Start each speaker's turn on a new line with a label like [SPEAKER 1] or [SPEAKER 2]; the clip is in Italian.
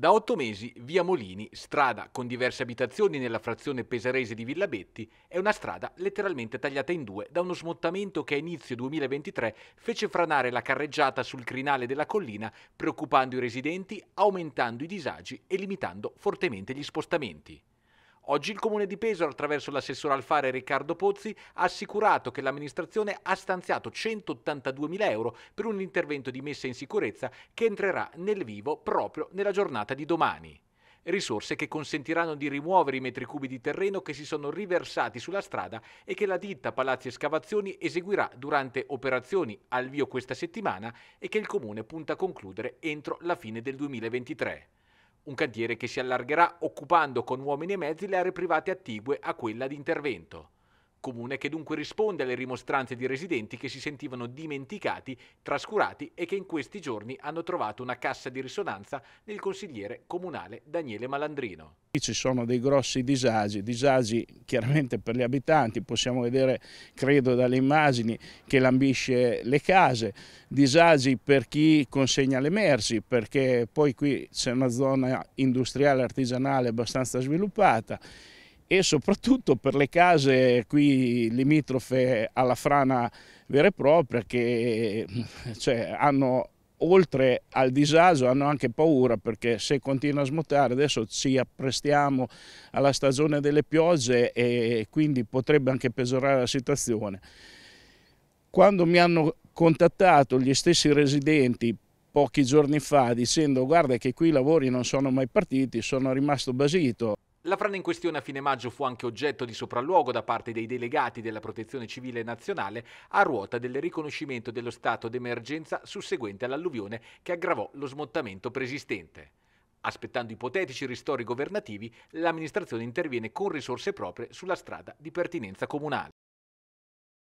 [SPEAKER 1] Da otto mesi via Molini, strada con diverse abitazioni nella frazione pesarese di Villabetti, è una strada letteralmente tagliata in due da uno smottamento che a inizio 2023 fece franare la carreggiata sul crinale della collina, preoccupando i residenti, aumentando i disagi e limitando fortemente gli spostamenti. Oggi il Comune di Pesaro, attraverso l'assessore Alfare Riccardo Pozzi, ha assicurato che l'amministrazione ha stanziato 182.000 euro per un intervento di messa in sicurezza che entrerà nel vivo proprio nella giornata di domani risorse che consentiranno di rimuovere i metri cubi di terreno che si sono riversati sulla strada e che la ditta Palazzi Escavazioni eseguirà durante operazioni al via questa settimana e che il comune punta a concludere entro la fine del 2023 un cantiere che si allargherà occupando con uomini e mezzi le aree private attigue a quella di intervento. Comune che dunque risponde alle rimostranze di residenti che si sentivano dimenticati, trascurati e che in questi giorni hanno trovato una cassa di risonanza nel consigliere comunale Daniele Malandrino.
[SPEAKER 2] Qui ci sono dei grossi disagi, disagi chiaramente per gli abitanti, possiamo vedere credo dalle immagini che lambisce le case, disagi per chi consegna le merci perché poi qui c'è una zona industriale artigianale abbastanza sviluppata e soprattutto per le case qui limitrofe alla frana vera e propria che mm, cioè, hanno oltre al disagio hanno anche paura perché se continua a smontare adesso ci apprestiamo alla stagione delle piogge e quindi potrebbe anche peggiorare la situazione. Quando mi hanno contattato gli stessi residenti pochi giorni fa dicendo guarda che qui i lavori non sono mai partiti sono rimasto basito.
[SPEAKER 1] La frana in questione a fine maggio fu anche oggetto di sopralluogo da parte dei delegati della Protezione Civile Nazionale a ruota del riconoscimento dello stato d'emergenza susseguente all'alluvione che aggravò lo smottamento preesistente. Aspettando ipotetici ristori governativi, l'amministrazione interviene con risorse proprie sulla strada di pertinenza comunale.